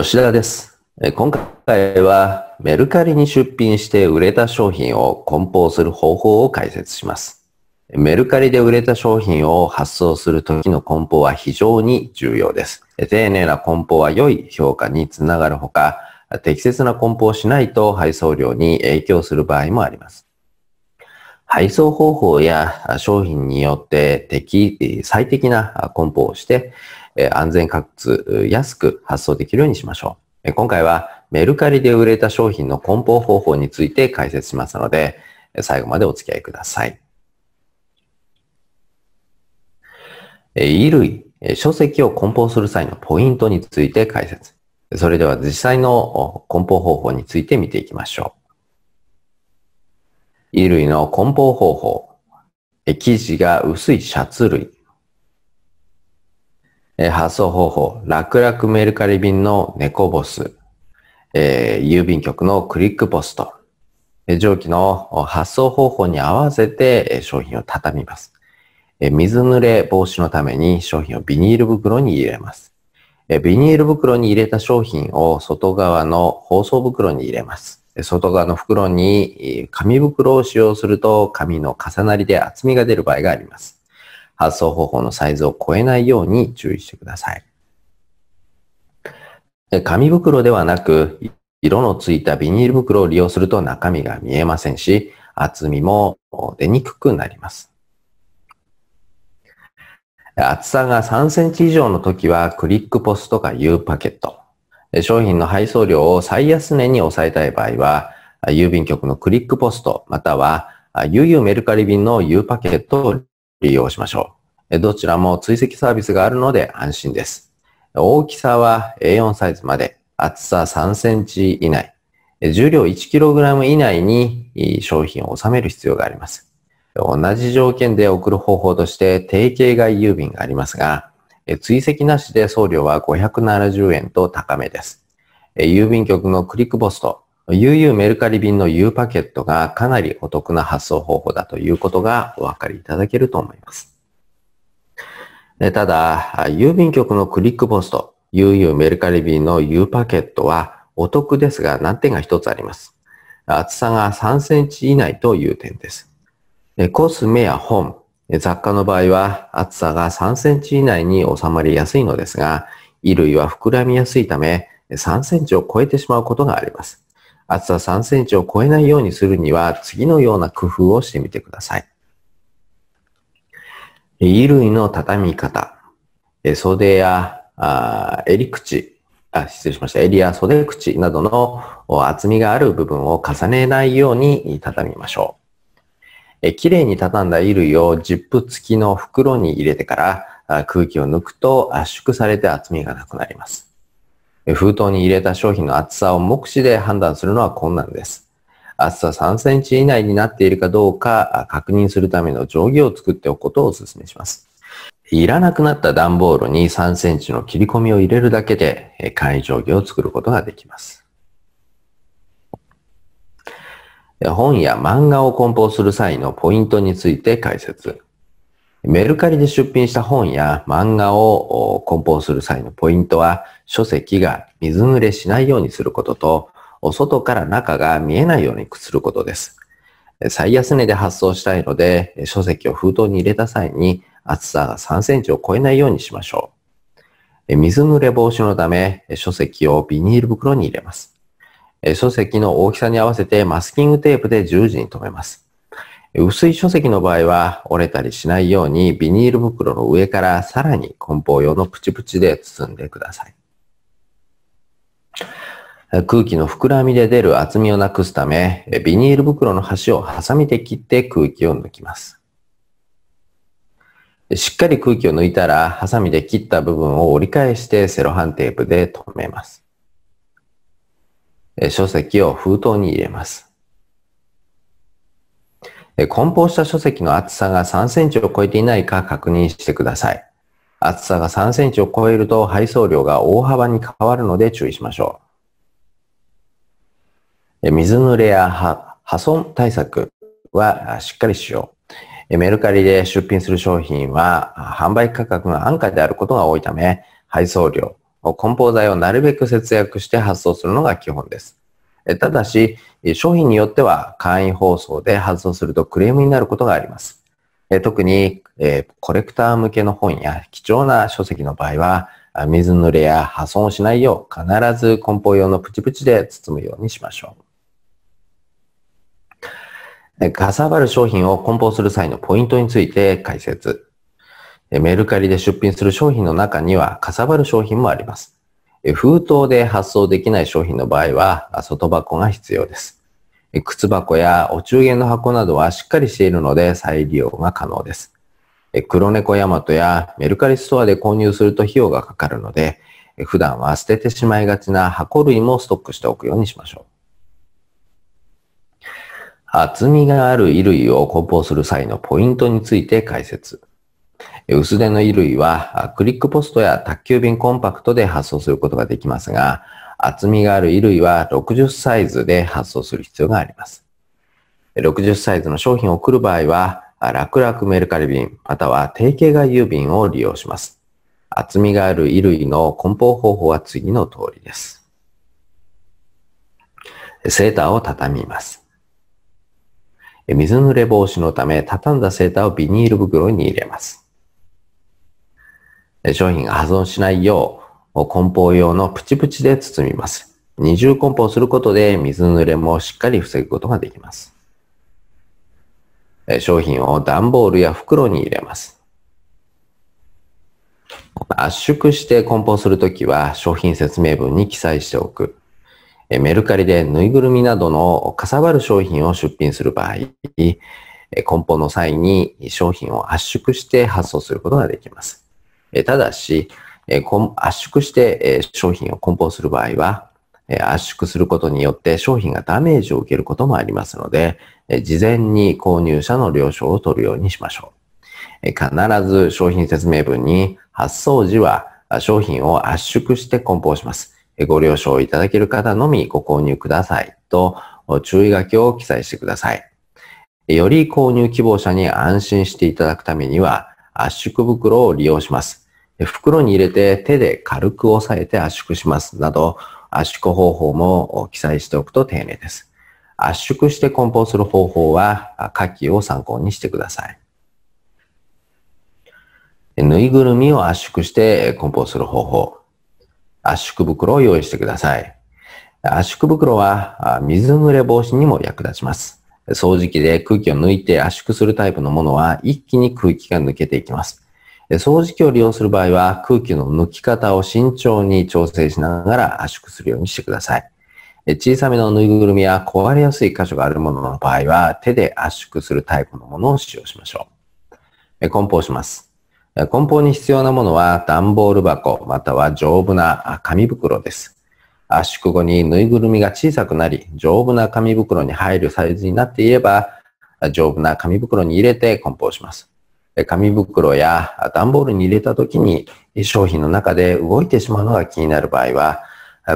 吉田です。今回はメルカリに出品して売れた商品を梱包する方法を解説します。メルカリで売れた商品を発送するときの梱包は非常に重要です。丁寧な梱包は良い評価につながるほか、適切な梱包をしないと配送量に影響する場合もあります。配送方法や商品によって適、最適な梱包をして、安全かつ安く発送できるようにしましょう。今回はメルカリで売れた商品の梱包方法について解説しますので、最後までお付き合いください。衣類、書籍を梱包する際のポイントについて解説。それでは実際の梱包方法について見ていきましょう。衣類の梱包方法。生地が薄いシャツ類。えー、発送方法、楽々メルカリ便の猫ボス、えー、郵便局のクリックポスト、えー、上記の発送方法に合わせて、えー、商品を畳みます。えー、水濡れ防止のために商品をビニール袋に入れます。えビニール袋に入れた商品を外側の包装袋に入れます。外側の袋に紙袋を使用すると紙の重なりで厚みが出る場合があります。発送方法のサイズを超えないように注意してください。紙袋ではなく、色のついたビニール袋を利用すると中身が見えませんし、厚みも出にくくなります。厚さが3センチ以上の時はクリックポスとか U パケット。商品の配送量を最安値に抑えたい場合は、郵便局のクリックポストまたは UU メルカリ便の U パケットを利用しましょう。どちらも追跡サービスがあるので安心です。大きさは A4 サイズまで、厚さ3センチ以内、重量 1kg 以内に商品を収める必要があります。同じ条件で送る方法として定型外郵便がありますが、追跡なしで送料は570円と高めです。郵便局のクリックボスト、UU メルカリ便の U パケットがかなりお得な発送方法だということがお分かりいただけると思います。ただ、郵便局のクリックポスト、UU メルカリ便の U パケットはお得ですが難点が一つあります。厚さが3センチ以内という点です。コスメや本、雑貨の場合は厚さが3センチ以内に収まりやすいのですが、衣類は膨らみやすいため3センチを超えてしまうことがあります。厚さ3センチを超えないようにするには、次のような工夫をしてみてください。衣類の畳み方。袖や襟口あ、失礼しました。襟や袖口などの厚みがある部分を重ねないように畳みましょう。え綺麗に畳んだ衣類をジップ付きの袋に入れてから空気を抜くと圧縮されて厚みがなくなります。封筒に入れた商品の厚さを目視で判断するのは困難です。厚さ3センチ以内になっているかどうか確認するための定規を作っておくことをお勧めします。いらなくなった段ボールに3センチの切り込みを入れるだけで簡易定規を作ることができます。本や漫画を梱包する際のポイントについて解説。メルカリで出品した本や漫画を梱包する際のポイントは、書籍が水濡れしないようにすることと、外から中が見えないようにすることです。最安値で発送したいので、書籍を封筒に入れた際に厚さが3センチを超えないようにしましょう。水濡れ防止のため、書籍をビニール袋に入れます。書籍の大きさに合わせてマスキングテープで十字に留めます。薄い書籍の場合は折れたりしないようにビニール袋の上からさらに梱包用のプチプチで包んでください。空気の膨らみで出る厚みをなくすため、ビニール袋の端をハサミで切って空気を抜きます。しっかり空気を抜いたら、ハサミで切った部分を折り返してセロハンテープで留めます。書籍を封筒に入れます。梱包した書籍の厚さが3センチを超えていないか確認してください。厚さが3センチを超えると配送量が大幅に変わるので注意しましょう。水濡れや破損対策はしっかりしよう。メルカリで出品する商品は販売価格が安価であることが多いため、配送量、梱包材をなるべく節約して発送するのが基本です。ただし、商品によっては簡易放送で発送するとクレームになることがあります。特に、コレクター向けの本や貴重な書籍の場合は、水濡れや破損をしないよう、必ず梱包用のプチプチで包むようにしましょう。かさばる商品を梱包する際のポイントについて解説。メルカリで出品する商品の中にはかさばる商品もあります。封筒で発送できない商品の場合は、外箱が必要です。靴箱やお中元の箱などはしっかりしているので再利用が可能です。黒猫ヤマトやメルカリストアで購入すると費用がかかるので、普段は捨ててしまいがちな箱類もストックしておくようにしましょう。厚みがある衣類を梱包する際のポイントについて解説。薄手の衣類はクリックポストや宅急便コンパクトで発送することができますが、厚みがある衣類は60サイズで発送する必要があります。60サイズの商品を送る場合は、楽々メルカリ便、または定型外郵便を利用します。厚みがある衣類の梱包方法は次の通りです。セーターを畳みます。水濡れ防止のため、畳んだセーターをビニール袋に入れます。商品が破損しないよう、梱包用のプチプチで包みます。二重梱包することで水濡れもしっかり防ぐことができます。商品を段ボールや袋に入れます。圧縮して梱包するときは商品説明文に記載しておく。メルカリでぬいぐるみなどのかさばる商品を出品する場合、梱包の際に商品を圧縮して発送することができます。えただし、え圧縮して、え商品を梱包する場合は、え圧縮することによって商品がダメージを受けることもありますので、え事前に購入者の了承を取るようにしましょう。え必ず商品説明文に発送時は商品を圧縮して梱包します。ご了承いただける方のみご購入くださいと注意書きを記載してください。より購入希望者に安心していただくためには、圧縮袋を利用します。袋に入れて手で軽く押さえて圧縮しますなど圧縮方法も記載しておくと丁寧です。圧縮して梱包する方法は下記を参考にしてください。ぬいぐるみを圧縮して梱包する方法。圧縮袋を用意してください。圧縮袋は水濡れ防止にも役立ちます。掃除機で空気を抜いて圧縮するタイプのものは一気に空気が抜けていきます。掃除機を利用する場合は空気の抜き方を慎重に調整しながら圧縮するようにしてください。小さめのぬいぐるみや壊れやすい箇所があるものの場合は手で圧縮するタイプのものを使用しましょう。梱包します。梱包に必要なものは段ボール箱または丈夫な紙袋です。圧縮後にぬいぐるみが小さくなり、丈夫な紙袋に入るサイズになっていれば、丈夫な紙袋に入れて梱包します。紙袋や段ボールに入れた時に商品の中で動いてしまうのが気になる場合は、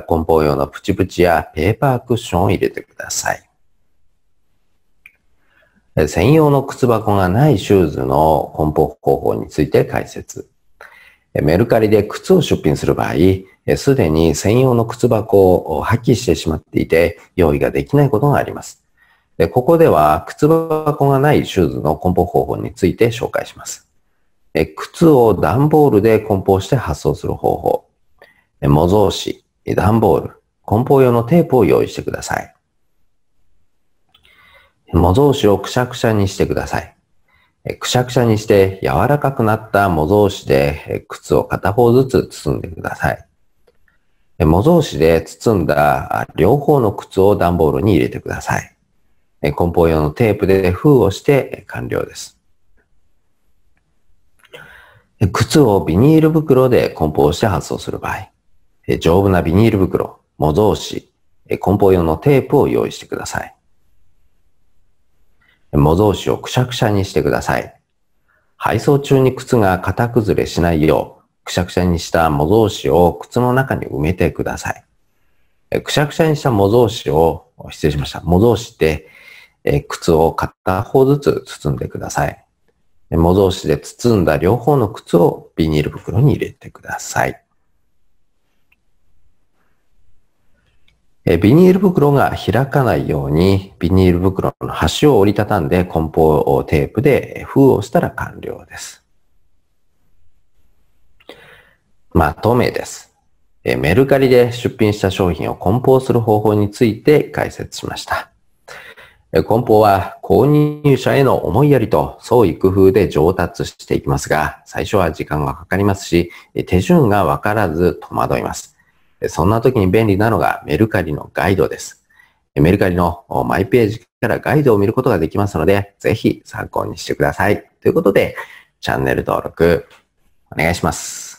梱包用のプチプチやペーパークッションを入れてください。専用の靴箱がないシューズの梱包方法について解説。メルカリで靴を出品する場合、すでに専用の靴箱を破棄してしまっていて、用意ができないことがあります。でここでは、靴箱がないシューズの梱包方法について紹介します。靴を段ボールで梱包して発送する方法。模造紙、段ボール、梱包用のテープを用意してください。模造紙をくしゃくしゃにしてください。くしゃくしゃにして柔らかくなった模造紙で靴を片方ずつ包んでください。模造紙で包んだ両方の靴を段ボールに入れてください。梱包用のテープで封をして完了です。靴をビニール袋で梱包して発送する場合、丈夫なビニール袋、模造紙、梱包用のテープを用意してください。模造紙をくしゃくしゃにしてください。配送中に靴が型崩れしないよう、くしゃくしゃにした模造紙を靴の中に埋めてください。くしゃくしゃにした模造紙を、失礼しました。模造紙で、靴を片方ずつ包んでください。模造紙で包んだ両方の靴をビニール袋に入れてください。えビニール袋が開かないように、ビニール袋の端を折りたたんで梱包テープで封をしたら完了です。まとめです。えメルカリで出品した商品を梱包する方法について解説しました。梱包は購入者への思いやりと創意工夫で上達していきますが、最初は時間がかかりますし、手順がわからず戸惑います。そんな時に便利なのがメルカリのガイドです。メルカリのマイページからガイドを見ることができますので、ぜひ参考にしてください。ということで、チャンネル登録お願いします。